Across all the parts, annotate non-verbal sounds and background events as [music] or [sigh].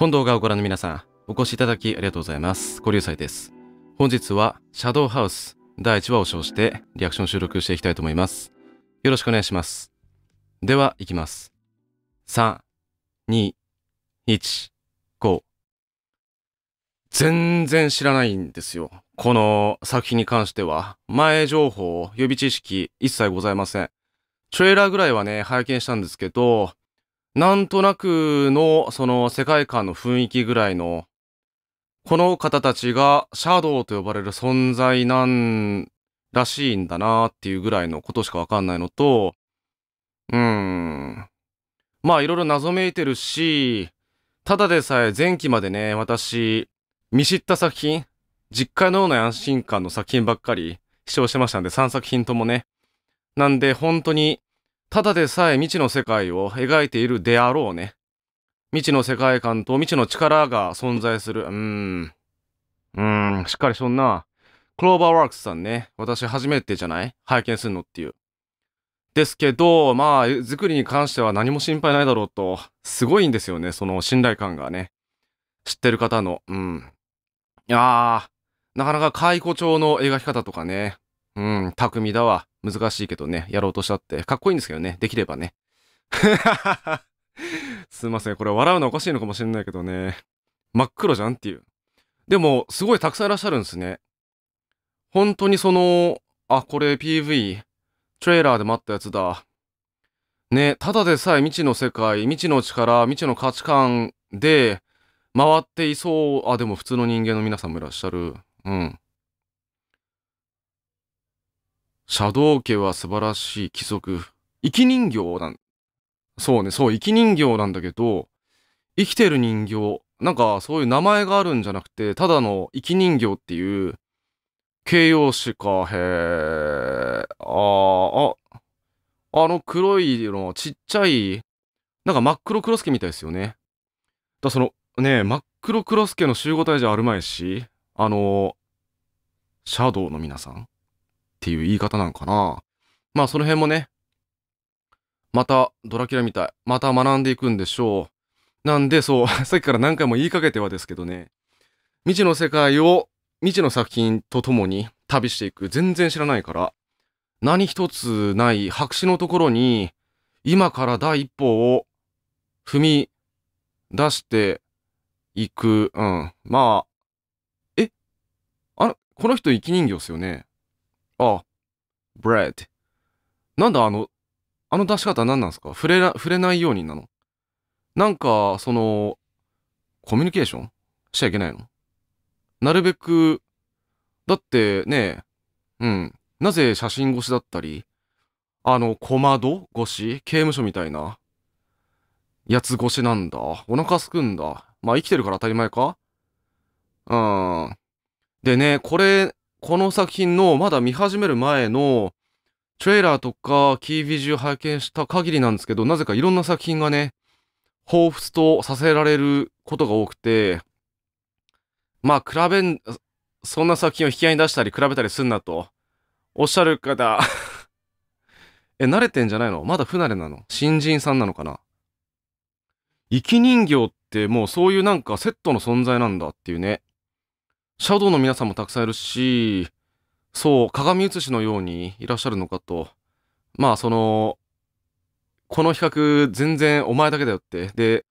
本動画をご覧の皆さん、お越しいただきありがとうございます。ご流祭です。本日は、シャドウハウス第1話を称して、リアクション収録していきたいと思います。よろしくお願いします。では、いきます。3、2、1、5。全然知らないんですよ。この作品に関しては。前情報、予備知識、一切ございません。トレーラーぐらいはね、拝見したんですけど、なんとなくのその世界観の雰囲気ぐらいの、この方たちがシャドウと呼ばれる存在なんらしいんだなっていうぐらいのことしかわかんないのと、うーん。まあいろいろ謎めいてるし、ただでさえ前期までね、私、見知った作品、実家のような安心感の作品ばっかり視聴してましたんで、3作品ともね。なんで本当にただでさえ未知の世界を描いているであろうね。未知の世界観と未知の力が存在する。うーん。うーん、しっかりしとんな。クローバーワークスさんね、私初めてじゃない拝見すんのっていう。ですけど、まあ、作りに関しては何も心配ないだろうと、すごいんですよね、その信頼感がね。知ってる方の、うん。いやー、なかなか解雇調の描き方とかね、うん、巧みだわ。難しいけどね、やろうとしたって、かっこいいんですけどね、できればね。[laughs] すいません、これ笑うのおかしいのかもしれないけどね、真っ黒じゃんっていう。でも、すごいたくさんいらっしゃるんですね。本当にその、あ、これ PV、トレーラーで待ったやつだ。ね、ただでさえ未知の世界、未知の力、未知の価値観で回っていそう。あ、でも普通の人間の皆さんもいらっしゃる。うん。シャドウ家は素晴らしい貴族。生き人形なん、そうね、そう、生き人形なんだけど、生きてる人形、なんかそういう名前があるんじゃなくて、ただの生き人形っていう、形容詞か、へー、ああ、あの黒いのちっちゃい、なんか真っ黒クロスケみたいですよね。だその、ね真っ黒クロスケの集合体じゃあるまいし、あの、シャドウの皆さんっていう言い方なんかな。まあその辺もね、またドラキュラみたい。また学んでいくんでしょう。なんでそう、[laughs] さっきから何回も言いかけてはですけどね、未知の世界を未知の作品とともに旅していく。全然知らないから。何一つない白紙のところに、今から第一歩を踏み出していく。うん。まあ、えあの、この人生き人形ですよね。あ、bread。なんだあの、あの出し方何なんですか触れな、触れないようになのなんか、その、コミュニケーションしちゃいけないのなるべく、だってね、うん、なぜ写真越しだったり、あの、小窓越し刑務所みたいな、やつ越しなんだ。お腹すくんだ。まあ生きてるから当たり前かうん。でね、これ、この作品のまだ見始める前のトレーラーとかキービジュ拝見した限りなんですけど、なぜかいろんな作品がね、彷彿とさせられることが多くて、まあ、比べん、そんな作品を引き合いに出したり比べたりすんなと、おっしゃる方 [laughs] え、慣れてんじゃないのまだ不慣れなの新人さんなのかな生き人形ってもうそういうなんかセットの存在なんだっていうね。シャドウの皆さんもたくさんいるし、そう、鏡写しのようにいらっしゃるのかと。まあ、その、この比較全然お前だけだよって。で、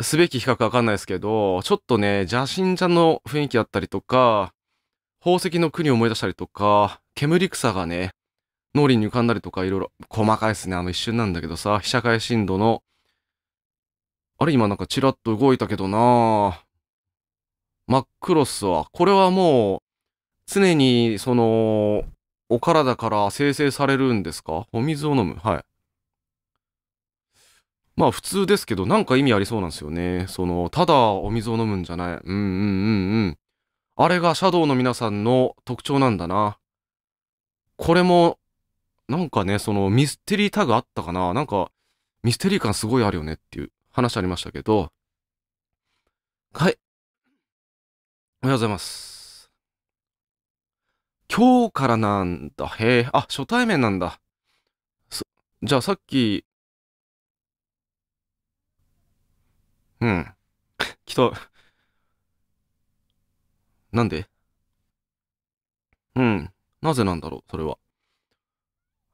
すべき比較わかんないですけど、ちょっとね、邪神ちゃんの雰囲気だったりとか、宝石の国を思い出したりとか、煙草がね、脳裏に浮かんだりとかいろいろ、細かいですね。あの一瞬なんだけどさ、被写界深度の、あれ今なんかチラッと動いたけどなぁ。マックロスは、これはもう、常に、その、お体から生成されるんですかお水を飲む。はい。まあ普通ですけど、なんか意味ありそうなんですよね。その、ただお水を飲むんじゃない。うんうんうんうん。あれがシャドウの皆さんの特徴なんだな。これも、なんかね、そのミステリータグあったかななんか、ミステリー感すごいあるよねっていう話ありましたけど。はい。おはようございます。今日からなんだ。へえ、あ、初対面なんだ。そ、じゃあさっき、うん。きっと、なんでうん。なぜなんだろう、それは。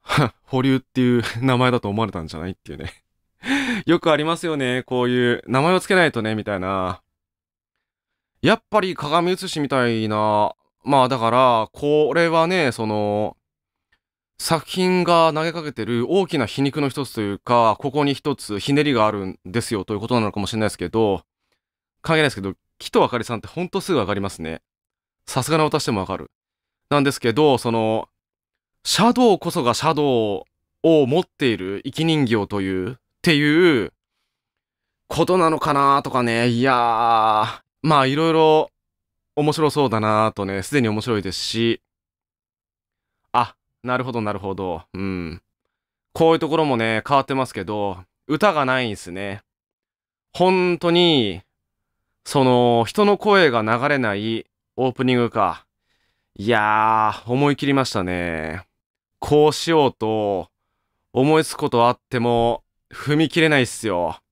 [laughs] 保留っていう名前だと思われたんじゃないっていうね [laughs] よくありますよね。こういう名前をつけないとね、みたいな。やっぱり鏡写しみたいな、まあだから、これはね、その、作品が投げかけてる大きな皮肉の一つというか、ここに一つひねりがあるんですよということなのかもしれないですけど、関係ないですけど、木とあかりさんってほんとすぐわかりますね。さすがの私でもわかる。なんですけど、その、シャドウこそがシャドウを持っている生き人形という、っていう、ことなのかなとかね、いやー、まあいろいろ面白そうだなとね、すでに面白いですし、あ、なるほどなるほど、うん。こういうところもね、変わってますけど、歌がないんすね。本当に、その、人の声が流れないオープニングか。いやー、思い切りましたね。こうしようと、思いつくことあっても、踏み切れないっすよ。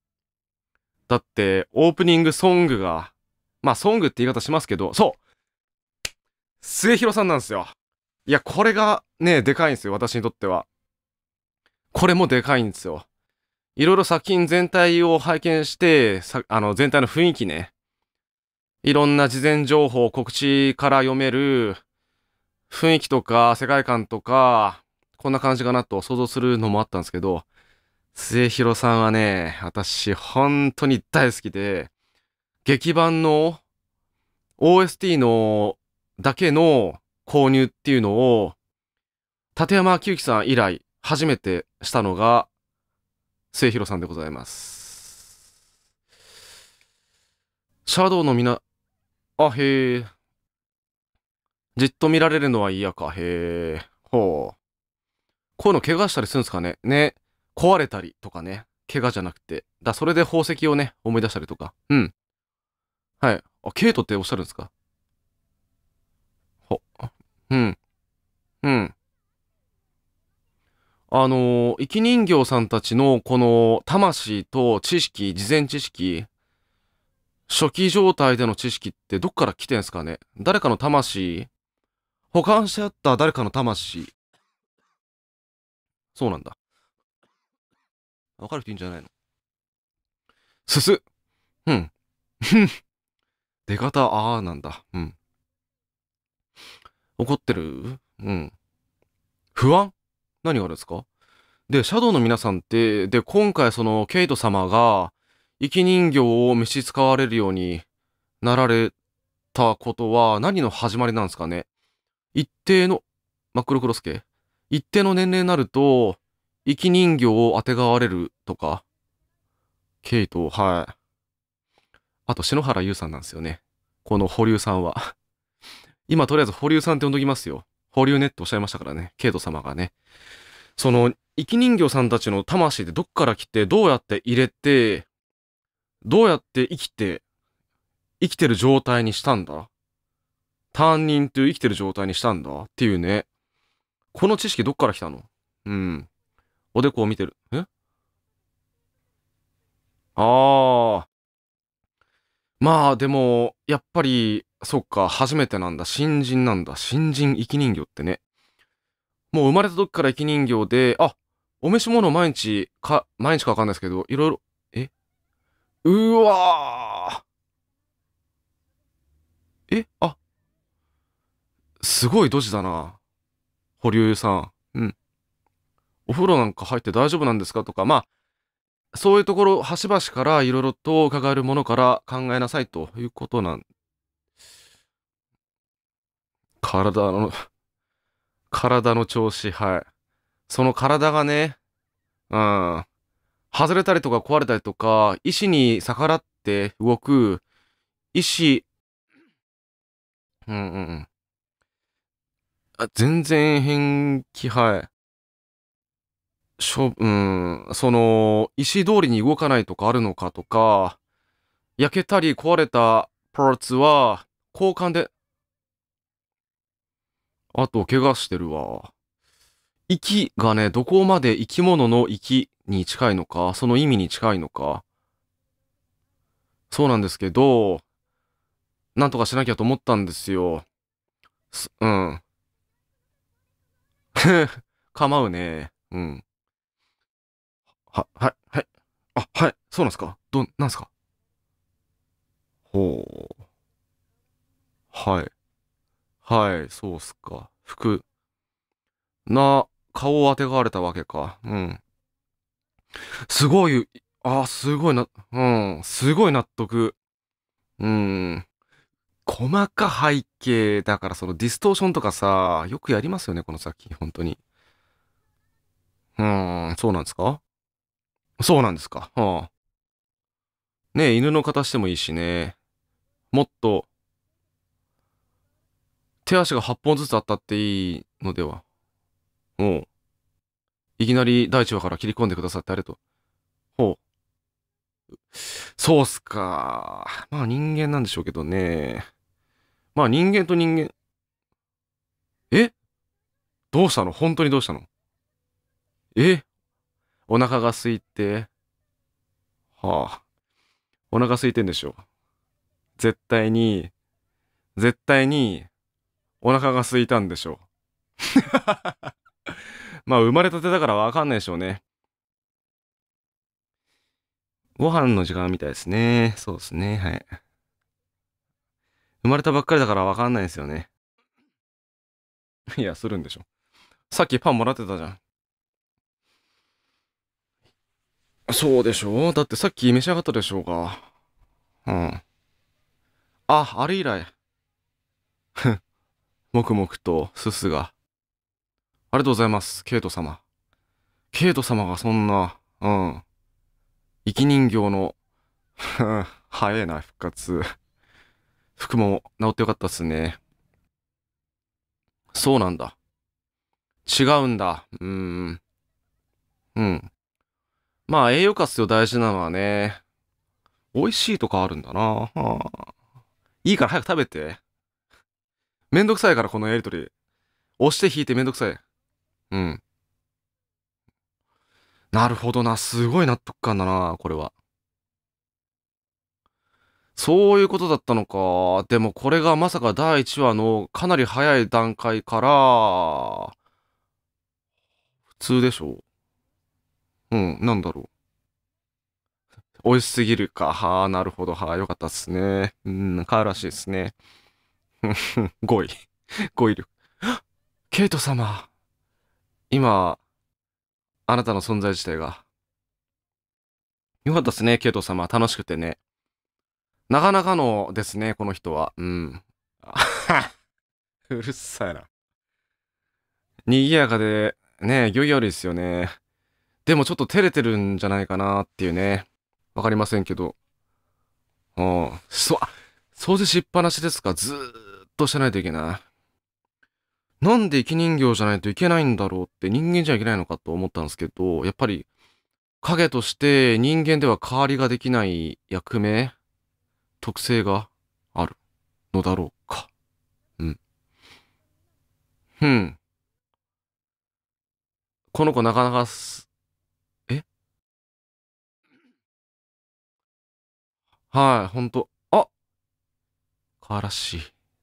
だって、オープニングソングがまあ、ソングって言い方しますけど、そう末広さんなんですよ。いや、これがね、でかいんですよ、私にとっては。これもでかいんですよ。いろいろ作品全体を拝見して、あの、全体の雰囲気ね。いろんな事前情報、告知から読める、雰囲気とか、世界観とか、こんな感じかなと想像するのもあったんですけど、末広さんはね、私、本当に大好きで、劇版の OST のだけの購入っていうのを、立山明之さん以来初めてしたのが、末広さんでございます。シャドウの皆、あ、へえ。じっと見られるのは嫌か、へえ。ほう。こういうの怪我したりするんですかねね。壊れたりとかね。怪我じゃなくて。だ、それで宝石をね、思い出したりとか。うん。はい。あ、ケイトっておっしゃるんですかほ、うん。うん。あの、生き人形さんたちのこの魂と知識、事前知識、初期状態での知識ってどっから来てんすかね誰かの魂保管してあった誰かの魂そうなんだ。わかる人いいんじゃないのすす。うん。出方、ああなんだ。うん。怒ってるうん。不安何がですかで、シャドウの皆さんって、で、今回その、ケイト様が、生き人形を召し使われるようになられたことは、何の始まりなんですかね一定の、マクロクロスケ一定の年齢になると、生き人形をあてがわれるとか。ケイト、はい。あと篠原優さんなんですよね。この保留さんは。今とりあえず保留さんって呼んどきますよ。保留ねっておっしゃいましたからね。ケイト様がね。その、生き人形さんたちの魂でどっから来て、どうやって入れて、どうやって生きて、生きてる状態にしたんだ担任という生きてる状態にしたんだっていうね。この知識どっから来たのうん。おでこを見てる。えああ。まあでも、やっぱり、そっか、初めてなんだ、新人なんだ、新人生き人形ってね。もう生まれた時から生き人形で、あ、お召し物毎日か、毎日かわかんないですけど、いろいろ、えうわーえあ、すごいドジだな。保留さん。うん。お風呂なんか入って大丈夫なんですかとか、まあ、そういうところ、端々からいろいろと伺えるものから考えなさいということなん。体の、体の調子、はい。その体がね、うん、外れたりとか壊れたりとか、意志に逆らって動く、意志、うんうん。あ、全然変気、はい。しょ、うん、その、石通りに動かないとかあるのかとか、焼けたり壊れたパーツは交換で、あと、怪我してるわ。息がね、どこまで生き物の息に近いのか、その意味に近いのか。そうなんですけど、なんとかしなきゃと思ったんですよ。すうん。[laughs] 構うね。うん。は、はい、はい。あ、はい、そうなんすかど、なんすかほう。はい。はい、そうっすか。服。な、顔をあてがわれたわけか。うん。すごい、あ、すごいな、うん、すごい納得。うん。細か背景だからそのディストーションとかさ、よくやりますよね、この作品、本当に。うん、そうなんですかそうなんですか。はあ。ねえ、犬の形でもいいしね。もっと、手足が8本ずつ当たっていいのでは。うん。いきなり第1話から切り込んでくださってありがとう。ほう。そうっすか。まあ人間なんでしょうけどね。まあ人間と人間。えどうしたの本当にどうしたのえお腹が空いて、はあ、お腹空いてんでしょ。絶対に、絶対に、お腹が空いたんでしょう。[laughs] まあ、生まれたてだからわかんないでしょうね。ご飯の時間みたいですね。そうですね。はい。生まれたばっかりだからわかんないですよね。いや、するんでしょ。さっきパンもらってたじゃん。そうでしょうだってさっき召し上がったでしょうが。うん。あ、あれ以来。ふん。黙々とすすが。ありがとうございます、ケイト様。ケイト様がそんな、うん。生き人形の、[laughs] 早えな、復活。服も治ってよかったっすね。そうなんだ。違うんだ。うーん。うん。まあ、栄養価っすよ、大事なのはね。美味しいとかあるんだな。はあ、いいから早く食べて。めんどくさいから、このやりとり。押して引いてめんどくさい。うん。なるほどな。すごい納得感だな、これは。そういうことだったのか。でもこれがまさか第1話のかなり早い段階から、普通でしょう。うん、なんだろう。美味しすぎるか。はあ、なるほど。はあ、よかったっすね。うん、かわらしいですね。5 [laughs] 位。5位力。ケイト様。今、あなたの存在自体が。よかったっすね、ケイト様。楽しくてね。なかなかのですね、この人は。うん。[laughs] うるさいな。賑やかで、ねえ、ギョギョですよね。でもちょっと照れてるんじゃないかなっていうね。わかりませんけど。うん。そ、掃除しっぱなしですかずーっとしてないといけない。なんで生き人形じゃないといけないんだろうって人間じゃいけないのかと思ったんですけど、やっぱり影として人間では代わりができない役名、特性があるのだろうか。うん。うん。この子なかなかはい、ほんと。あからしい。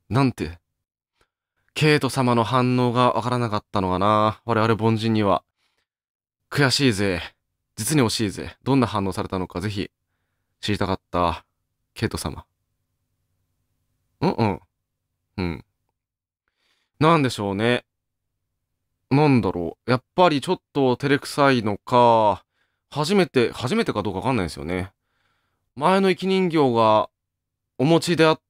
なんて。ケイト様の反応がわからなかったのかな。我々凡人には。悔しいぜ。実に惜しいぜ。どんな反応されたのかぜひ知りたかった。ケイト様。うんうん。うん。なんでしょうね。なんだろう。やっぱりちょっと照れくさいのか、初めて、初めてかどうかわかんないですよね。前の生き人形がお持ちであっ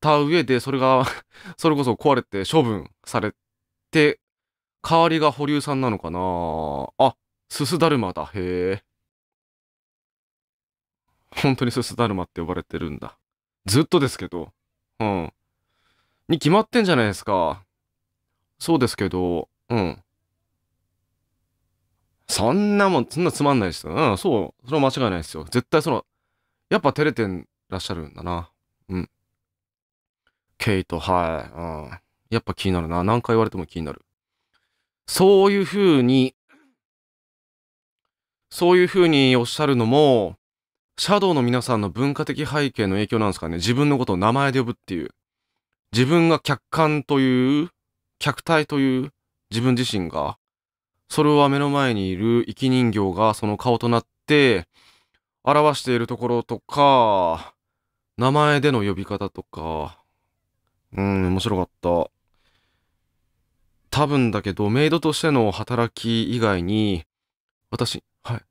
た上で、それが [laughs] それこそ壊れて処分されて、代わりが保留さんなのかなあ、すすだるまだ。へえ。本当にすすだるまって呼ばれてるんだ。ずっとですけど。うん。に決まってんじゃないですか。そうですけど、うん。そんなもん、そんなつまんないですよ。うん、そう。それは間違いないですよ。絶対その、やっぱ照れてらっしゃるんだな。うん。ケイト、はい。うん。やっぱ気になるな。何回言われても気になる。そういうふうに、そういうふうにおっしゃるのも、シャドウの皆さんの文化的背景の影響なんですかね。自分のことを名前で呼ぶっていう。自分が客観という、客体という自分自身が、それは目の前にいる生き人形がその顔となって、表しているところとか、名前での呼び方とか、うん、面白かった。多分だけど、メイドとしての働き以外に、私、はい。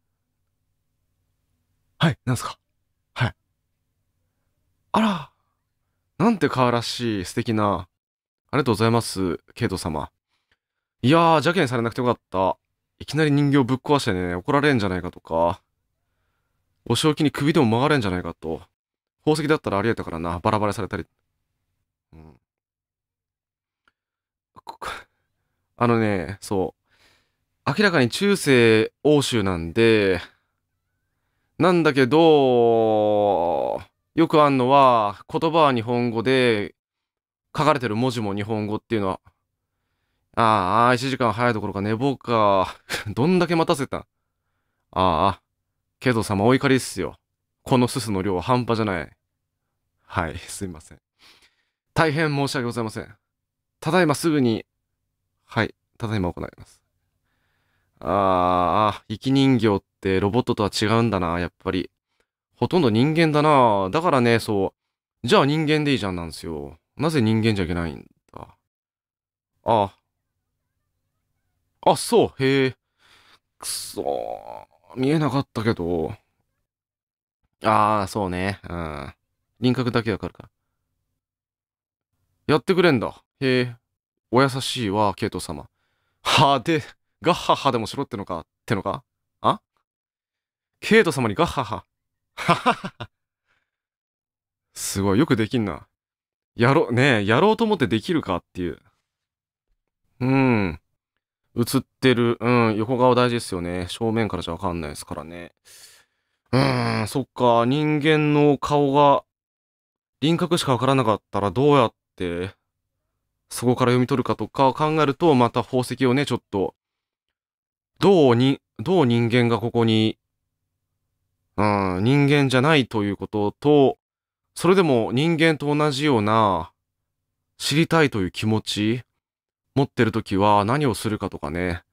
はい、なんすかはい。あら、なんて可愛らしい、素敵な。ありがとうございます、ケイト様。いやー、邪気にされなくてよかった。いきなり人形ぶっ壊してね、怒られんじゃないかとか。お正気に首でも曲がれんじゃないかと。宝石だったらありえたからな、バラバラされたり。うん。あのね、そう。明らかに中世欧州なんで、なんだけど、よくあんのは、言葉は日本語で、書かれてる文字も日本語っていうのは、ああ、1時間早いところか寝坊か。[laughs] どんだけ待たせたああ。けど様お怒りっすよ。このすすの量は半端じゃない。はい、すいません。大変申し訳ございません。ただいますぐに、はい、ただいま行います。ああ、生き人形ってロボットとは違うんだな、やっぱり。ほとんど人間だな。だからね、そう。じゃあ人間でいいじゃんなんですよ。なぜ人間じゃいけないんだ。ああ。あ、そう、へえ。くそー。見えなかったけど。ああ、そうね。うん。輪郭だけわかるか。やってくれんだ。へえ。お優しいわ、ケイト様。はあ、で、ガッハッハでもしろってのか、ってのかあケイト様にガッハッハ。ははは。すごい、よくできんな。やろ、ねえ、やろうと思ってできるかっていう。うん。映ってる。うん、横顔大事ですよね。正面からじゃわかんないですからね。うーん、そっか、人間の顔が、輪郭しかわからなかったらどうやって、そこから読み取るかとかを考えると、また宝石をね、ちょっと、どうに、どう人間がここに、うん、人間じゃないということと、それでも人間と同じような、知りたいという気持ち、持ってる時は何をするかとかね。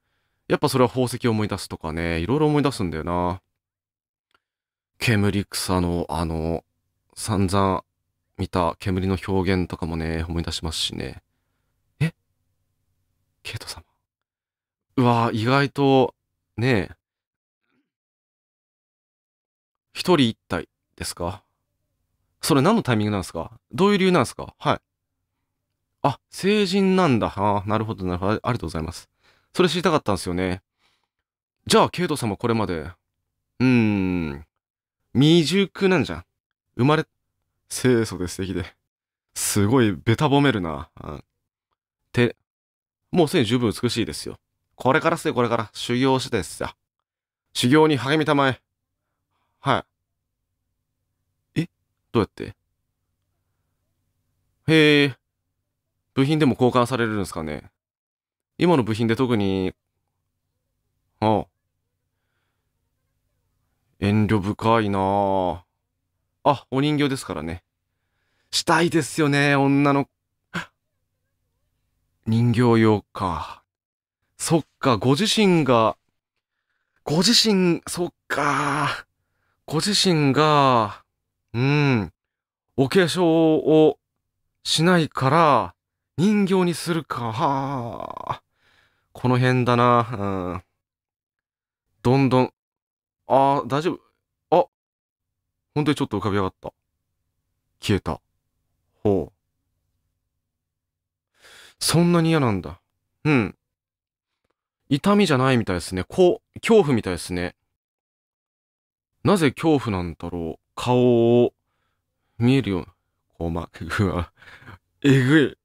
やっぱそれは宝石を思い出すとかね、いろいろ思い出すんだよな。煙草のあの、散々見た煙の表現とかもね、思い出しますしね。えケイト様。うわ意外と、ねえ。一人一体ですかそれ何のタイミングなんですかどういう理由なんですかはい。あ、成人なんだ。あなるほど、なるほど。ありがとうございます。それ知りたかったんですよね。じゃあ、ケイト様これまで。うーん。未熟なんじゃん。生まれ、清楚で素敵で。すごい、べた褒めるな。うん、て、もうすでに十分美しいですよ。これからっすこれから。修行してですよ。修行に励みたまえ。はい。えどうやってへえ。部品でも交換されるんですかね今の部品で特に、ああ。遠慮深いなあ。あ、お人形ですからね。したいですよね、女の。人形用か。そっか、ご自身が、ご自身、そっか。ご自身が、うん、お化粧をしないから、人形にするか。はあ。この辺だな。うん。どんどん。ああ、大丈夫。あ本当にちょっと浮かび上がった。消えた。ほう。そんなに嫌なんだ。うん。痛みじゃないみたいですね。こう、恐怖みたいですね。なぜ恐怖なんだろう。顔を見えるような。うかくは。えぐい。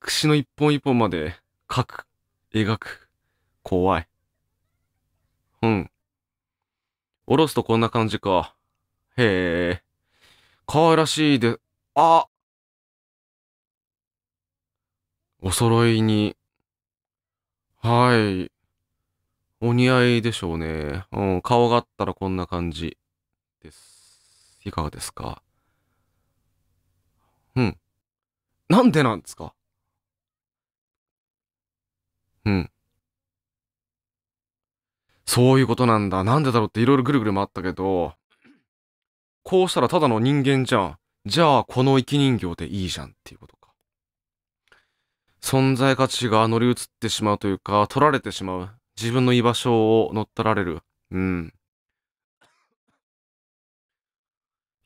櫛の一本一本まで書く、描く。怖い。うん。おろすとこんな感じか。へえ。可愛らしいで、あお揃いに。はい。お似合いでしょうね。うん、顔があったらこんな感じです。いかがですかうん。なんでなんですかうん。そういうことなんだ。なんでだろうっていろいろぐるぐる回ったけど、こうしたらただの人間じゃん。じゃあ、この生き人形でいいじゃんっていうことか。存在価値が乗り移ってしまうというか、取られてしまう。自分の居場所を乗っ取られる。うん。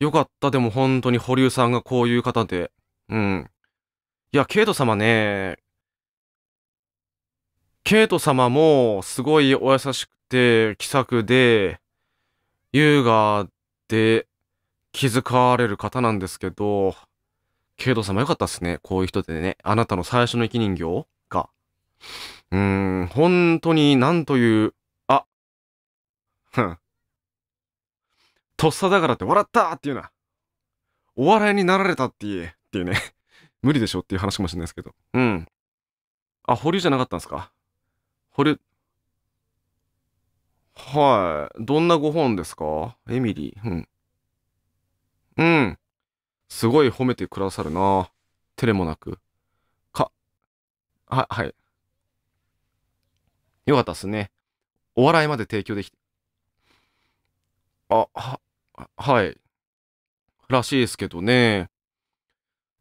よかった。でも本当に保留さんがこういう方で。うん。いや、ケイト様ね、ケイト様もすごいお優しくて気さくで、優雅で気遣われる方なんですけど、ケイト様よかったっすね。こういう人でね。あなたの最初の生き人形が。うーん、本当になんという、あ、ふん。とっさだからって笑ったっていうな。お笑いになられたって言え。っていうね。無理でしょっていう話かもしれないですけど。うん。あ、保留じゃなかったんですかこれ、はい。どんなご本ですかエミリー。うん。うん。すごい褒めてくださるな。照れもなく。か、は、はい。よかったっすね。お笑いまで提供できて。あ、は、はい。らしいですけどね。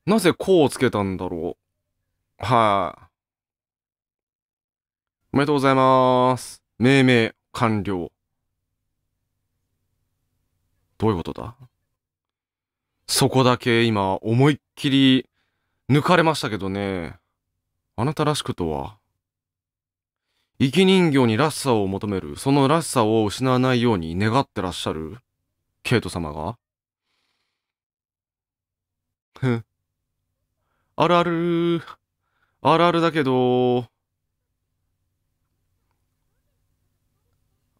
なぜこうつけたんだろう。はい、あ、おめでとうございます。命名完了。どういうことだそこだけ今思いっきり抜かれましたけどね。あなたらしくとは。生き人形にらしさを求める、そのらしさを失わないように願ってらっしゃる、ケイト様が。ふん。あるある。あるあるだけど、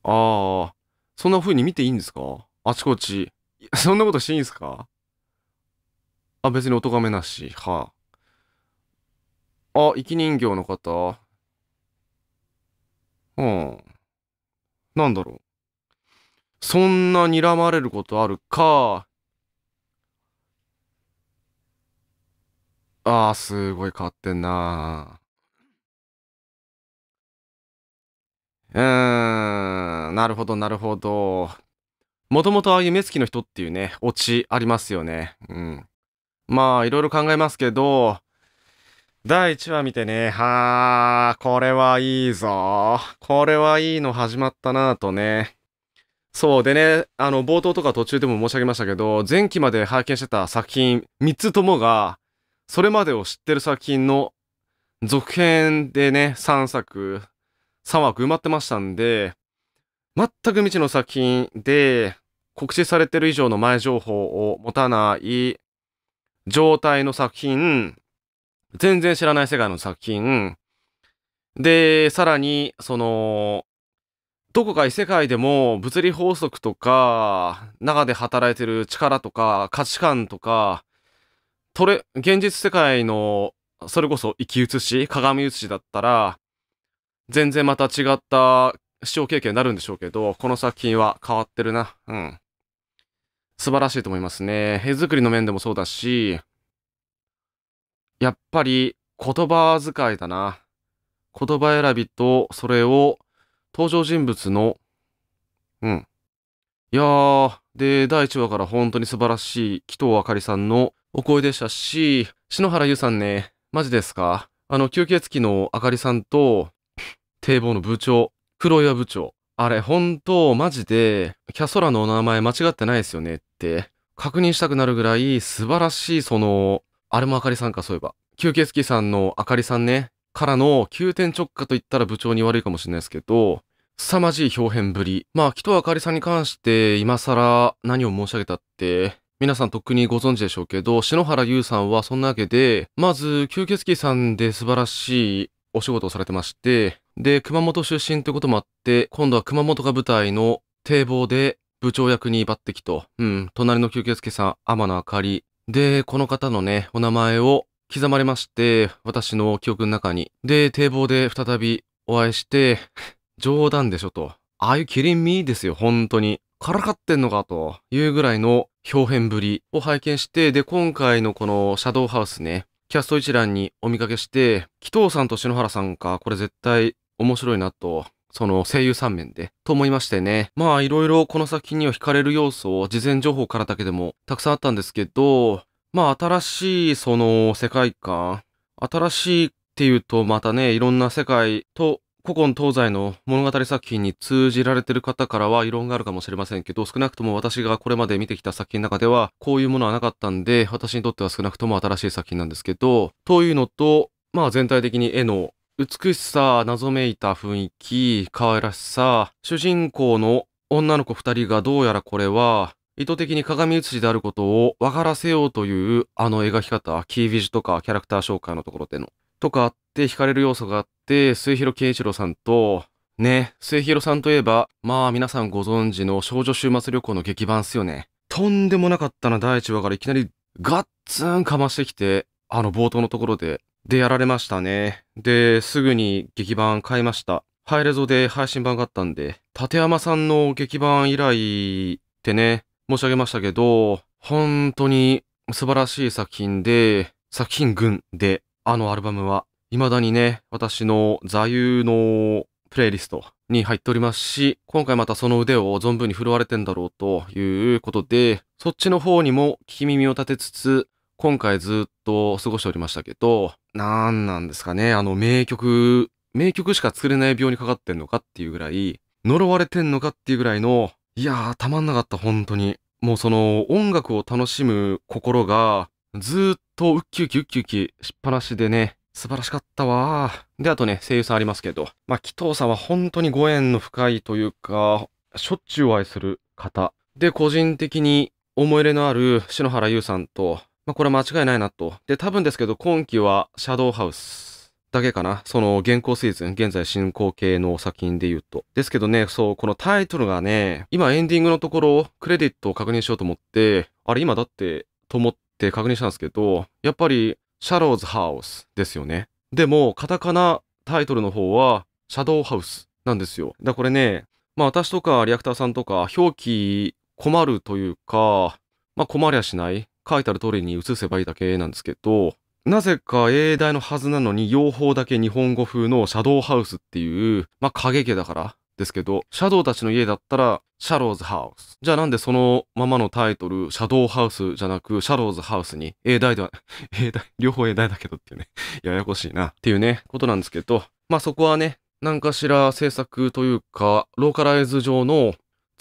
ああ、そんな風に見ていいんですかあちこち。そんなことしていいんですかあ、別にお咎めなし。はあ。あ、生き人形の方。うん。なんだろう。そんな睨まれることあるか。ああ、すごいわってんなうーん、なるほど、なるほど。もともとは夢つきの人っていうね、オチありますよね。うん。まあ、いろいろ考えますけど、第1話見てね、はあ、これはいいぞ。これはいいの始まったなぁとね。そうでね、あの、冒頭とか途中でも申し上げましたけど、前期まで拝見してた作品3つともが、それまでを知ってる作品の続編でね、3作、3枠埋まってましたんで、全く未知の作品で、告知されてる以上の前情報を持たない状態の作品、全然知らない世界の作品、で、さらに、その、どこか異世界でも物理法則とか、中で働いてる力とか、価値観とか、とれ、現実世界の、それこそ生き写し、鏡写しだったら、全然また違った視聴経験になるんでしょうけど、この作品は変わってるな。うん。素晴らしいと思いますね。絵作りの面でもそうだし、やっぱり言葉遣いだな。言葉選びと、それを登場人物の、うん。いやー、で、第1話から本当に素晴らしい、紀藤あかりさんのお声でしたし、篠原優さんね、マジですかあの、吸血鬼のあかりさんと、堤防の部長、黒岩部長。あれ、本当マジで、キャソラのお名前間違ってないですよねって、確認したくなるぐらい素晴らしい、その、あれもあかりさんか、そういえば。吸血鬼さんのあかりさんね、からの急転直下と言ったら部長に悪いかもしれないですけど、凄まじい表変ぶり。まあ、木戸あかりさんに関して今更何を申し上げたって、皆さんとっくにご存知でしょうけど、篠原優さんはそんなわけで、まず吸血鬼さんで素晴らしいお仕事をされてまして、で、熊本出身ってこともあって、今度は熊本が舞台の堤防で部長役に抜擢と、うん、隣の吸血鬼さん、天野あかり。で、この方のね、お名前を刻まれまして、私の記憶の中に。で、堤防で再びお会いして、冗談でしょと。ああいうキリンミーですよ、本当に。からかってんのかというぐらいの表現ぶりを拝見して、で、今回のこのシャドウハウスね、キャスト一覧にお見かけして、紀藤さんと篠原さんか、これ絶対面白いなと、その声優三面で、と思いましてね。まあいろいろこの作品には惹かれる要素を事前情報からだけでもたくさんあったんですけど、まあ新しいその世界観、新しいっていうとまたね、いろんな世界と古今東西の物語作品に通じられてる方からは異論があるかもしれませんけど、少なくとも私がこれまで見てきた作品の中では、こういうものはなかったんで、私にとっては少なくとも新しい作品なんですけど、というのと、まあ全体的に絵の美しさ、謎めいた雰囲気、可愛らしさ、主人公の女の子二人がどうやらこれは、意図的に鏡写しであることを分からせようというあの描き方、キービジュとかキャラクター紹介のところでの、とかあって惹かれる要素があって、末広慶一郎さんと、ね、末広さんといえば、まあ皆さんご存知の少女週末旅行の劇版っすよね。とんでもなかったな第一話からいきなりガッツンかましてきて、あの冒頭のところで、でやられましたね。で、すぐに劇版買いました。ハイレゾで配信版があったんで、立山さんの劇版以来ってね、申し上げましたけど、本当に素晴らしい作品で、作品群で、あのアルバムは、未だにね、私の座右のプレイリストに入っておりますし、今回またその腕を存分に振るわれてんだろうということで、そっちの方にも聞き耳を立てつつ、今回ずっと過ごしておりましたけど、なんなんですかね、あの名曲、名曲しか作れない病にかかってんのかっていうぐらい、呪われてんのかっていうぐらいの、いやー、たまんなかった、本当に。もうその音楽を楽しむ心が、ずっとウッキウキウッキウキしっぱなしでね、素晴らしかったわで、あとね、声優さんありますけど、まあ、紀藤さんは本当にご縁の深いというか、しょっちゅうお会いする方。で、個人的に思い入れのある篠原優さんとまあ、これは間違いないなと。で、多分ですけど、今期はシャドウハウスだけかな。その、現行シーズン、現在進行形の作品で言うと。ですけどね、そう、このタイトルがね、今エンディングのところ、クレディットを確認しようと思って、あれ今だって、と思って確認したんですけど、やっぱり、シャローズハウスですよね。でも、カタカナタイトルの方は、シャドウハウスなんですよ。だからこれね、まあ私とかリアクターさんとか、表記困るというか、まあ困りゃしない。書いてある通りに移せばいいだけなんですけど、なぜか英大のはずなのに、用法だけ日本語風のシャドウハウスっていう、まあ、影家だからですけど、シャドウたちの家だったら、シャローズハウス。じゃあなんでそのままのタイトル、シャドウハウスじゃなく、シャローズハウスに、英大では、[laughs] 英大、両方英大だけどっていうね、[laughs] ややこしいな、っていうね、ことなんですけど、まあそこはね、何かしら制作というか、ローカライズ上の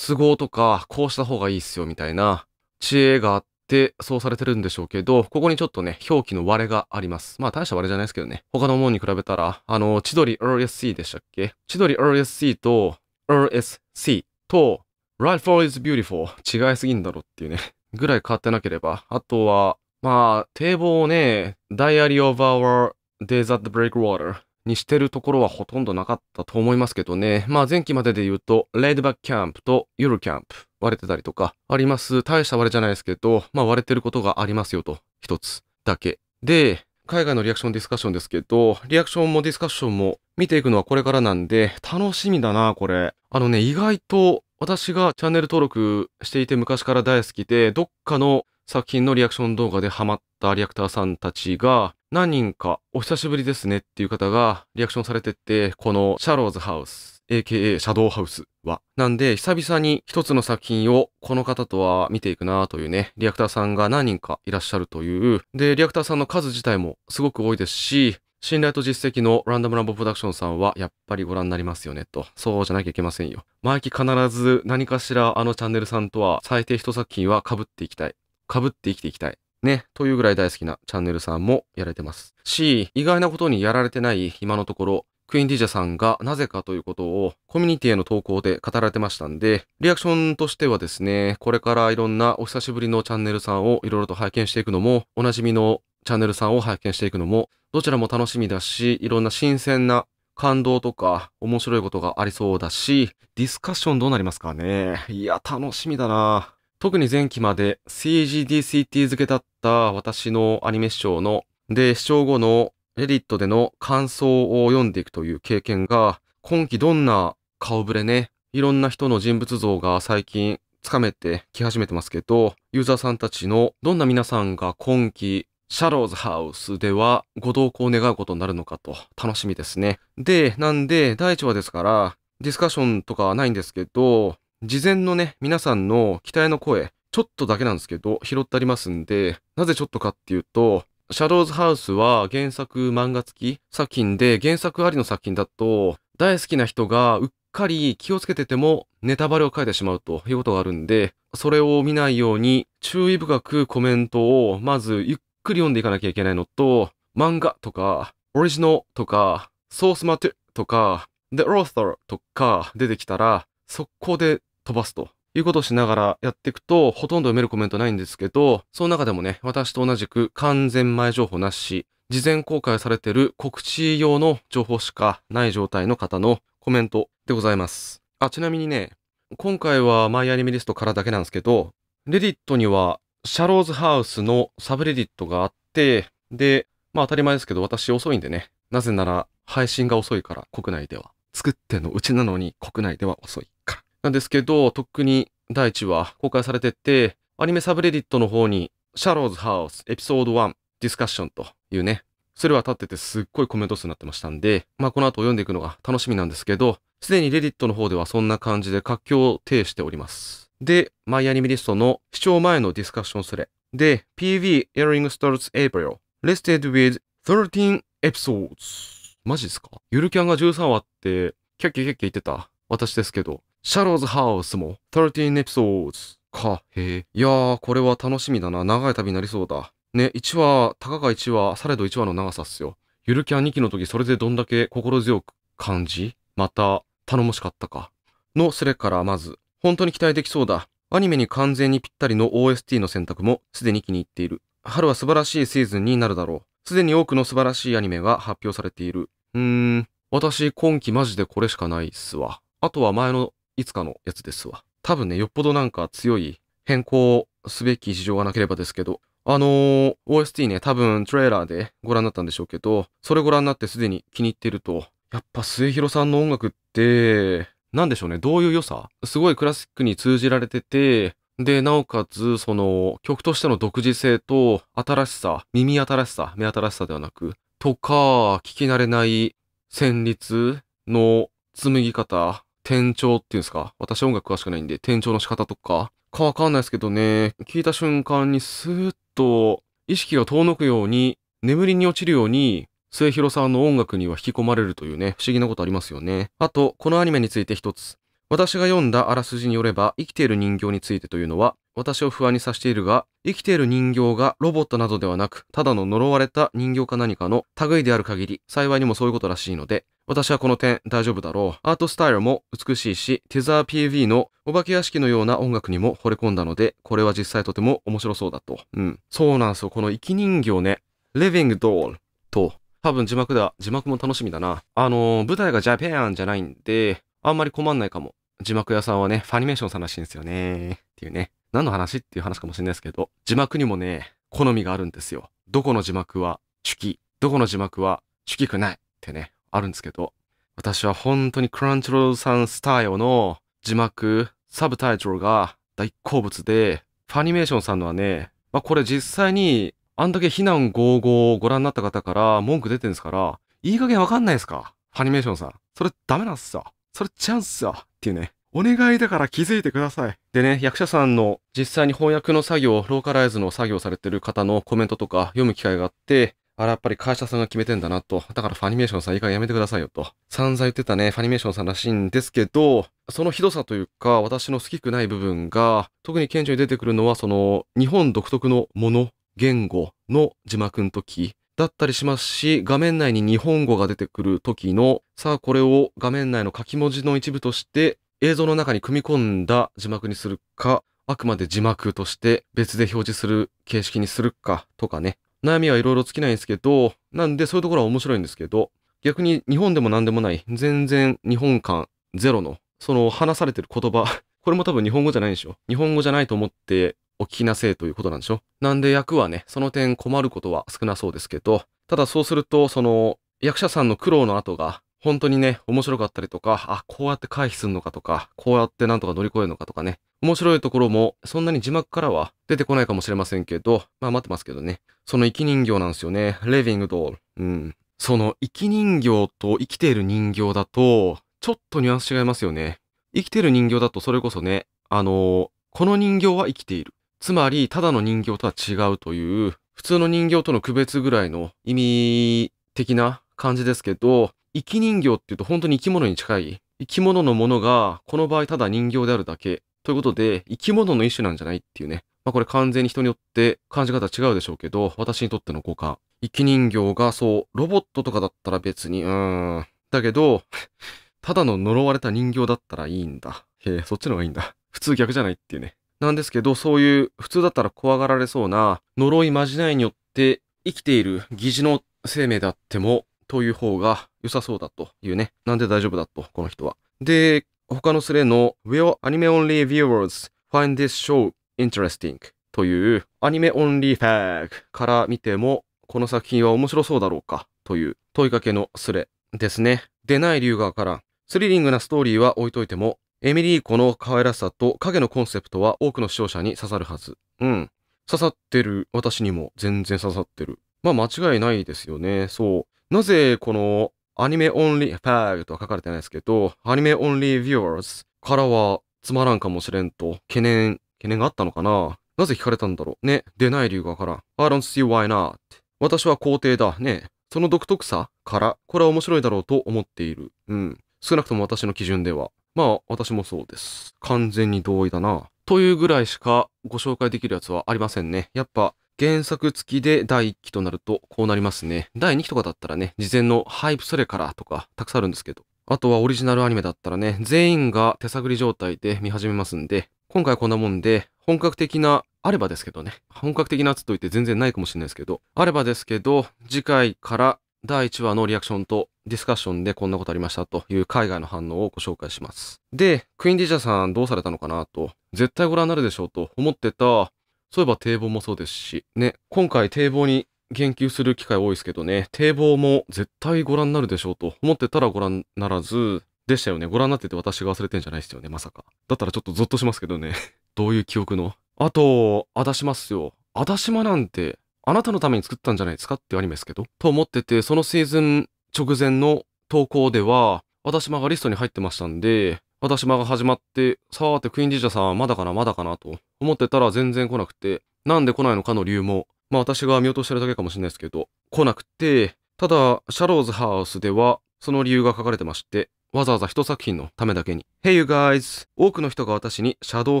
都合とか、こうした方がいいっすよみたいな知恵があって、でそうされてるんでしょうけど、ここにちょっとね、表記の割れがあります。まあ大した割れじゃないですけどね。他のものに比べたら、あの、千鳥 RSC でしたっけ千鳥 RSC と RSC と Life is Beautiful 違いすぎんだろっていうね。ぐらい変わってなければ。あとは、まあ、堤防をね、Diary of Our Days at the Breakwater にしてるところはほとんどなかったと思いますけどね。まあ前期までで言うと、レイドバックキャンプとユーロキャンプ割れてたりとかあります。大した割れじゃないですけど、まあ割れてることがありますよと、一つだけ。で、海外のリアクションディスカッションですけど、リアクションもディスカッションも見ていくのはこれからなんで、楽しみだな、これ。あのね、意外と私がチャンネル登録していて昔から大好きで、どっかの作品のリアクション動画でハマったリアクターさんたちが、何人かお久しぶりですねっていう方がリアクションされてって、このシャローズハウス、AKA シャドウハウスは。なんで、久々に一つの作品をこの方とは見ていくなというね、リアクターさんが何人かいらっしゃるという。で、リアクターさんの数自体もすごく多いですし、信頼と実績のランダムランボプロダクションさんはやっぱりご覧になりますよねと。そうじゃなきゃいけませんよ。毎期必ず何かしらあのチャンネルさんとは最低一作品は被っていきたい。被って生きていきたい。ね、というぐらい大好きなチャンネルさんもやれてます。し、意外なことにやられてない今のところ、クイーンディジャさんがなぜかということをコミュニティへの投稿で語られてましたんで、リアクションとしてはですね、これからいろんなお久しぶりのチャンネルさんをいろいろと拝見していくのも、おなじみのチャンネルさんを拝見していくのも、どちらも楽しみだし、いろんな新鮮な感動とか面白いことがありそうだし、ディスカッションどうなりますかねいや、楽しみだな特に前期まで CGDCT 付けだった私のアニメ視聴の、で、視聴後のレディットでの感想を読んでいくという経験が、今期どんな顔ぶれね、いろんな人の人物像が最近つかめてき始めてますけど、ユーザーさんたちのどんな皆さんが今期シャローズハウスではご同行願うことになるのかと楽しみですね。で、なんで第一話ですからディスカッションとかはないんですけど、事前のね、皆さんの期待の声、ちょっとだけなんですけど、拾ってありますんで、なぜちょっとかっていうと、シャドーズハウスは原作漫画付き作品で、原作ありの作品だと、大好きな人がうっかり気をつけててもネタバレを書いてしまうということがあるんで、それを見ないように注意深くコメントをまずゆっくり読んでいかなきゃいけないのと、漫画とか、オリジナルとか、ソースマテとか、The Author とか出てきたら、速攻で飛ばすということをしながらやっていくと、ほとんど読めるコメントないんですけど、その中でもね、私と同じく完全前情報なし、事前公開されてる告知用の情報しかない状態の方のコメントでございます。あ、ちなみにね、今回はマイアニメリストからだけなんですけど、レディットにはシャローズハウスのサブレディットがあって、で、まあ当たり前ですけど私遅いんでね、なぜなら配信が遅いから国内では。作ってのうちなのに国内では遅いから。なんですけど、とっくに第1話公開されてて、アニメサブレディットの方に、シャローズハウスエピソード1ディスカッションというね、それは立っててすっごいコメント数になってましたんで、まあこの後読んでいくのが楽しみなんですけど、すでにレディットの方ではそんな感じで活況を呈しております。で、マイアニメリストの視聴前のディスカッションスレ。で、PV Airing Starts April Listed with 13 Episodes マジですかゆるキャンが13話って、キャッキャキャッキャ言ってた私ですけど、シャローズハウスも13エピソードか。へえ。いやー、これは楽しみだな。長い旅になりそうだ。ね、1話、たかが1話、されど1話の長さっすよ。ゆるキャン2期の時、それでどんだけ心強く感じまた、頼もしかったか。のスレからまず、本当に期待できそうだ。アニメに完全にぴったりの OST の選択もすでに気に入っている。春は素晴らしいシーズンになるだろう。すでに多くの素晴らしいアニメが発表されている。うーん、私今季マジでこれしかないっすわ。あとは前のいつかのやつですわ。多分ね、よっぽどなんか強い変更すべき事情がなければですけど、あのー、OST ね、多分トレーラーでご覧になったんでしょうけど、それご覧になってすでに気に入ってると、やっぱ末広さんの音楽って、なんでしょうね、どういう良さすごいクラシックに通じられてて、で、なおかつ、その、曲としての独自性と、新しさ、耳新しさ、目新しさではなく、とか、聞き慣れない旋律の紡ぎ方、転調っていうんですか。私音楽詳しくないんで、転調の仕方とか、かわかんないですけどね、聞いた瞬間にスーッと意識が遠のくように、眠りに落ちるように、末広さんの音楽には引き込まれるというね、不思議なことありますよね。あと、このアニメについて一つ。私が読んだあらすじによれば、生きている人形についてというのは、私を不安にさせているが、生きている人形がロボットなどではなく、ただの呪われた人形か何かの類である限り、幸いにもそういうことらしいので、私はこの点大丈夫だろう。アートスタイルも美しいし、テザー PV のお化け屋敷のような音楽にも惚れ込んだので、これは実際とても面白そうだと。うん。そうなんですよ。この生き人形ね。Living Doll と、多分字幕だ。字幕も楽しみだな。あのー、舞台がジャペアンじゃないんで、あんまり困んないかも。字幕屋さんはね、ファニメーションさんらしいんですよね。っていうね。何の話っていう話かもしれないですけど、字幕にもね、好みがあるんですよ。どこの字幕は手記、どこの字幕は主記くないってね、あるんですけど、私は本当にクランチロールさんスタイルの字幕、サブタイトルが大好物で、ファニメーションさんのはね、まあこれ実際にあんだけ非難合5をご覧になった方から文句出てるんですから、いい加減わかんないですかファニメーションさん。それダメなんすよ。それチャンスよ。っていうね。お願いだから気づいてください。でね、役者さんの実際に翻訳の作業、ローカライズの作業されてる方のコメントとか読む機会があって、あれやっぱり会社さんが決めてんだなと。だからファニメーションさんいいやめてくださいよと。散々言ってたね、ファニメーションさんらしいんですけど、そのひどさというか、私の好きくない部分が、特に顕著に出てくるのは、その、日本独特のもの、言語の字幕の時だったりしますし、画面内に日本語が出てくる時の、さあこれを画面内の書き文字の一部として映像の中に組み込んだ字幕にするか、あくまで字幕として別で表示する形式にするかとかね。悩みはいろいろ尽きないんですけど、なんでそういうところは面白いんですけど、逆に日本でも何でもない、全然日本感ゼロの、その話されてる言葉、[laughs] これも多分日本語じゃないでしょ。日本語じゃないと思ってお聞きなせいということなんでしょ。なんで役はね、その点困ることは少なそうですけど、ただそうすると、その役者さんの苦労の後が本当にね、面白かったりとか、あ、こうやって回避するのかとか、こうやってなんとか乗り越えるのかとかね、面白いところも、そんなに字幕からは出てこないかもしれませんけど、まあ待ってますけどね。その生き人形なんですよね。レビングと、うん。その生き人形と生きている人形だと、ちょっとニュアンス違いますよね。生きている人形だとそれこそね、あの、この人形は生きている。つまり、ただの人形とは違うという、普通の人形との区別ぐらいの意味的な感じですけど、生き人形っていうと本当に生き物に近い。生き物のものが、この場合ただ人形であるだけ。ということで、生き物の一種なんじゃないっていうね。まあこれ完全に人によって感じ方違うでしょうけど、私にとっての五感。生き人形がそう、ロボットとかだったら別に、うーん。だけど、[laughs] ただの呪われた人形だったらいいんだ。へえ、そっちの方がいいんだ。普通逆じゃないっていうね。なんですけど、そういう普通だったら怖がられそうな呪いまじないによって生きている疑似の生命であっても、という方が良さそうだというね。なんで大丈夫だと、この人は。で、他のスレの Will Anime Only Viewers Find This Show Interesting というアニメオンリーファークから見てもこの作品は面白そうだろうかという問いかけのスレですね。出ない理由がわからん。スリリングなストーリーは置いといてもエミリー子の可愛らしさと影のコンセプトは多くの視聴者に刺さるはず。うん。刺さってる。私にも全然刺さってる。まあ間違いないですよね。そう。なぜこのアニメオンリー、ファーとは書かれてないですけど、アニメオンリービューアーズからはつまらんかもしれんと懸念、懸念があったのかななぜ聞かれたんだろうね、出ない理由がわからん。I don't see why not. 私は肯定だ。ねその独特さから、これは面白いだろうと思っている。うん。少なくとも私の基準では。まあ、私もそうです。完全に同意だな。というぐらいしかご紹介できるやつはありませんね。やっぱ、原作付きで第1期となるとこうなりますね。第2期とかだったらね、事前のハイプそれからとかたくさんあるんですけど。あとはオリジナルアニメだったらね、全員が手探り状態で見始めますんで、今回こんなもんで、本格的な、あればですけどね、本格的なつといって全然ないかもしれないですけど、あればですけど、次回から第1話のリアクションとディスカッションでこんなことありましたという海外の反応をご紹介します。で、クイーンディジャーさんどうされたのかなと、絶対ご覧になるでしょうと思ってたそういえば堤防もそうですし、ね、今回堤防に言及する機会多いですけどね、堤防も絶対ご覧になるでしょうと思ってたらご覧ならず、でしたよね。ご覧になってて私が忘れてんじゃないですよね、まさか。だったらちょっとゾッとしますけどね。[laughs] どういう記憶の。あと、あだしますよ。あだしまなんて、あなたのために作ったんじゃないですかっていうアニメですけど。と思ってて、そのシーズン直前の投稿では、私まがリストに入ってましたんで、私島が始まって、さーてクイーン神社さんはまだかなまだかなと思ってたら全然来なくて、なんで来ないのかの理由も、まあ私が見落としてるだけかもしれないですけど、来なくて、ただ、シャローズハウスではその理由が書かれてまして、わざわざ一作品のためだけに。Hey you guys! 多くの人が私にシャドウ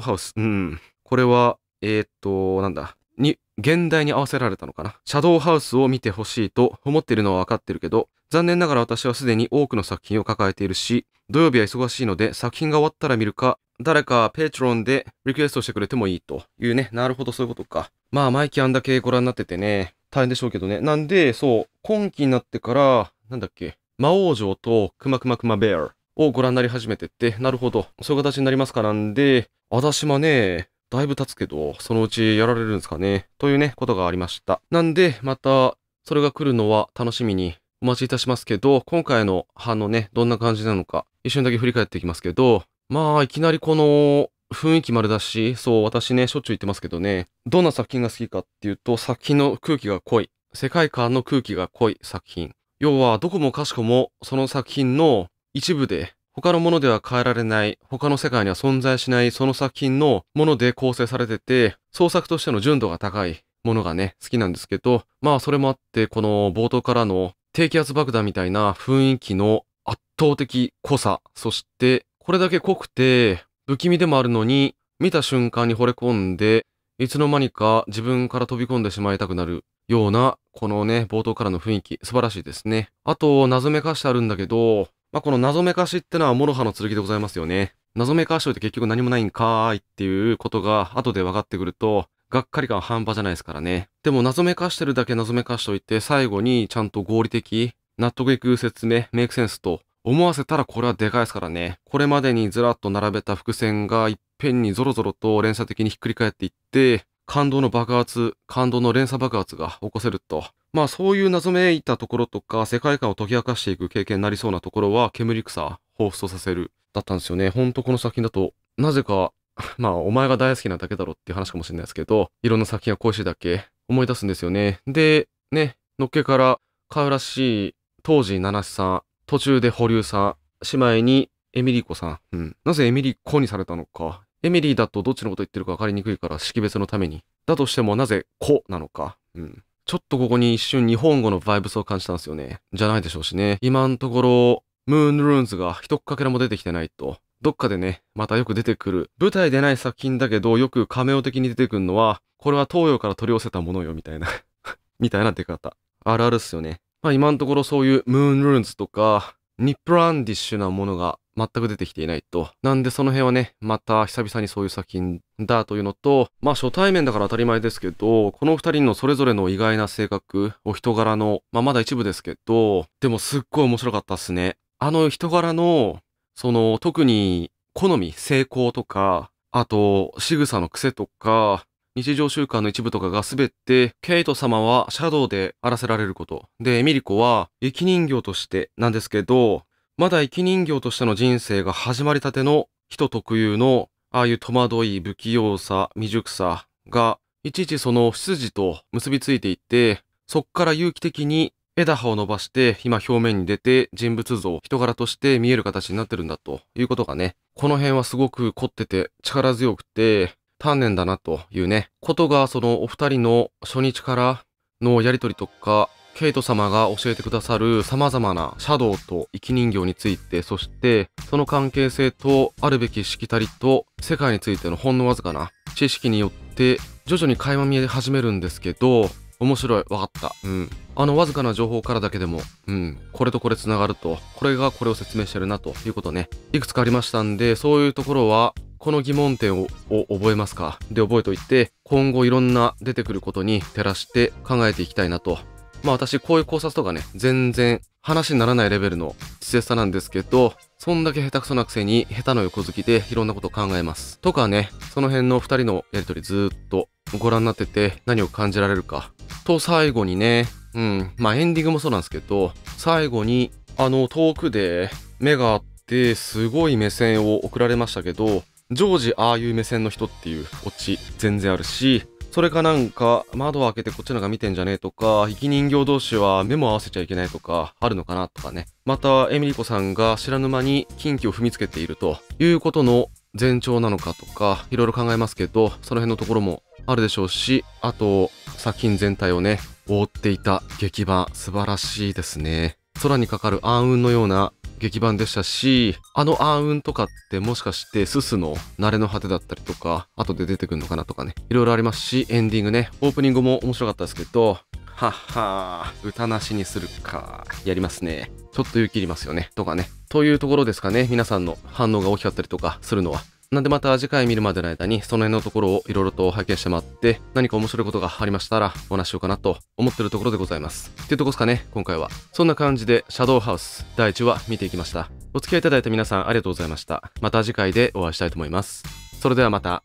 ハウス。うん。これは、えー、っと、なんだ。に、現代に合わせられたのかな。シャドウハウスを見てほしいと思っているのはわかってるけど、残念ながら私はすでに多くの作品を抱えているし、土曜日は忙しいので作品が終わったら見るか、誰かペイチロンでリクエストしてくれてもいいというね。なるほど、そういうことか。まあ、毎期あんだけご覧になっててね、大変でしょうけどね。なんで、そう、今期になってから、なんだっけ、魔王城とくまくまくまベアをご覧になり始めてって、なるほど、そういう形になりますかなんで、私もね、だいぶ経つけど、そのうちやられるんですかね、というね、ことがありました。なんで、また、それが来るのは楽しみにお待ちいたしますけど、今回の反応ね、どんな感じなのか、一瞬だけ振り返っていきますけど、まあ、いきなりこの雰囲気丸だし、そう、私ね、しょっちゅう言ってますけどね、どんな作品が好きかっていうと、作品の空気が濃い、世界観の空気が濃い作品。要は、どこもかしこも、その作品の一部で、他のものでは変えられない、他の世界には存在しない、その作品のもので構成されてて、創作としての純度が高いものがね、好きなんですけど、まあ、それもあって、この冒頭からの低気圧爆弾みたいな雰囲気の圧倒的濃さ、そしてこれだけ濃くて不気味でもあるのに見た瞬間に惚れ込んでいつの間にか自分から飛び込んでしまいたくなるようなこのね、冒頭からの雰囲気、素晴らしいですね。あと、謎めかしてあるんだけど、まあ、この謎めかしってのはモロハの剣でございますよね。謎めかしといて結局何もないんかーいっていうことが後で分かってくると、がっかり感半端じゃないですからね。でも謎めかしてるだけ謎めかしといて、最後にちゃんと合理的、納得いく説明、メイクセンスと思わせたらこれはでかいですからね。これまでにずらっと並べた伏線がいっぺんにぞろぞろと連鎖的にひっくり返っていって、感動の爆発、感動の連鎖爆発が起こせると。まあそういう謎めいたところとか世界観を解き明かしていく経験になりそうなところは煙草、彷彿とさせる。だったんですよね。ほんとこの作品だと、なぜか、まあお前が大好きなだけだろっていう話かもしれないですけど、いろんな作品が恋しいだけ思い出すんですよね。で、ね、のっけから可愛らしい当時七瀬さん、途中で保留さん、姉妹にエミリー子さん。うん。なぜエミリー子にされたのか。エミリーだとどっちのこと言ってるか分かりにくいから識別のために。だとしてもなぜ子なのか。うん。ちょっとここに一瞬日本語のバイブスを感じたんですよね。じゃないでしょうしね。今んところ、ムーンルーンズが一かけらも出てきてないと。どっかでね、またよく出てくる。舞台でない作品だけど、よく仮名的に出てくるのは、これは東洋から取り寄せたものよ、みたいな [laughs] みたいな出方。あるあるっすよね。まあ、今のところそういうムーンルーンズとか、ニップランディッシュなものが全く出てきていないと。なんでその辺はね、また久々にそういう作品だというのと、まあ初対面だから当たり前ですけど、この二人のそれぞれの意外な性格、お人柄の、まあまだ一部ですけど、でもすっごい面白かったっすね。あの人柄の、その特に好み、成功とか、あと仕草の癖とか、日常習慣の一部とかがすべて、ケイト様はシャドウであらせられること。で、ミリコは生き人形としてなんですけど、まだ生き人形としての人生が始まりたての人特有の、ああいう戸惑い、不器用さ、未熟さが、いちいちその羊と結びついていって、そっから有機的に枝葉を伸ばして、今表面に出て人物像、人柄として見える形になってるんだということがね、この辺はすごく凝ってて力強くて、鍛錬だなというね、ことがそのお二人の初日からのやりとりとか、ケイト様が教えてくださる様々なシャドウと生き人形について、そしてその関係性とあるべきしきたりと世界についてのほんのわずかな知識によって徐々に垣間見え始めるんですけど、面白い。わかった。うん。あのわずかな情報からだけでも、うん。これとこれ繋がると、これがこれを説明してるなということね。いくつかありましたんで、そういうところはこの疑問点を覚えますかで覚えておいて、今後いろんな出てくることに照らして考えていきたいなと。まあ私、こういう考察とかね、全然話にならないレベルの稚拙さなんですけど、そんだけ下手くそなくせに、下手の横好きでいろんなこと考えます。とかね、その辺の2人のやりとりずっとご覧になってて何を感じられるか。と、最後にね、うん、まあエンディングもそうなんですけど、最後に、あの、遠くで目があって、すごい目線を送られましたけど、常時ああいう目線の人っていうオチ全然あるし、それかなんか、窓を開けてこっちなんか見てんじゃねえとか、生き人形同士は目も合わせちゃいけないとか、あるのかなとかね。また、エミリコさんが知らぬ間に近畿を踏みつけているということの前兆なのかとか、いろいろ考えますけど、その辺のところもあるでしょうし、あと、作品全体をね、覆っていた劇場、素晴らしいですね。空にかかる暗雲のような劇版でしたし、あの暗雲とかってもしかしてすすの慣れの果てだったりとか、後で出てくるのかなとかね、いろいろありますし、エンディングね、オープニングも面白かったですけど、はっはー、歌なしにするか。やりますね。ちょっと湯切りますよね。とかね。というところですかね。皆さんの反応が大きかったりとかするのは。なんでまた次回見るまでの間に、その辺のところをいろいろと拝見してもらって、何か面白いことがありましたら、お話しようかなと思ってるところでございます。っていうとこですかね、今回は。そんな感じで、シャドウハウス第1話見ていきました。お付き合いいただいた皆さんありがとうございました。また次回でお会いしたいと思います。それではまた。